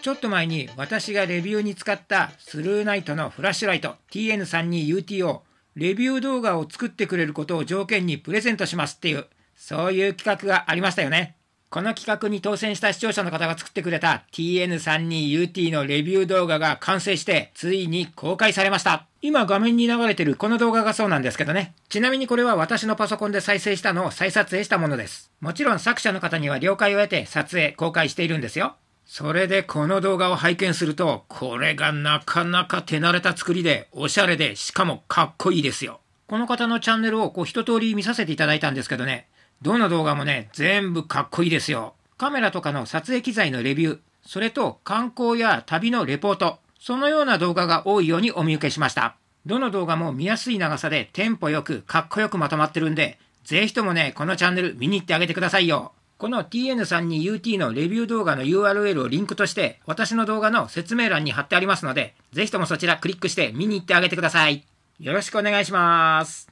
ちょっと前に私がレビューに使ったスルーナイトのフラッシュライト TN32UTO レビュー動画を作ってくれることを条件にプレゼントしますっていうそういう企画がありましたよね。この企画に当選した視聴者の方が作ってくれた TN32UT のレビュー動画が完成して、ついに公開されました。今画面に流れてるこの動画がそうなんですけどね。ちなみにこれは私のパソコンで再生したのを再撮影したものです。もちろん作者の方には了解を得て撮影、公開しているんですよ。それでこの動画を拝見すると、これがなかなか手慣れた作りで、おしゃれで、しかもかっこいいですよ。この方のチャンネルをこう一通り見させていただいたんですけどね、どの動画もね、全部かっこいいですよ。カメラとかの撮影機材のレビュー、それと観光や旅のレポート、そのような動画が多いようにお見受けしました。どの動画も見やすい長さでテンポよくかっこよくまとまってるんで、ぜひともね、このチャンネル見に行ってあげてくださいよ。この TN32UT のレビュー動画の URL をリンクとして、私の動画の説明欄に貼ってありますので、ぜひともそちらクリックして見に行ってあげてください。よろしくお願いします。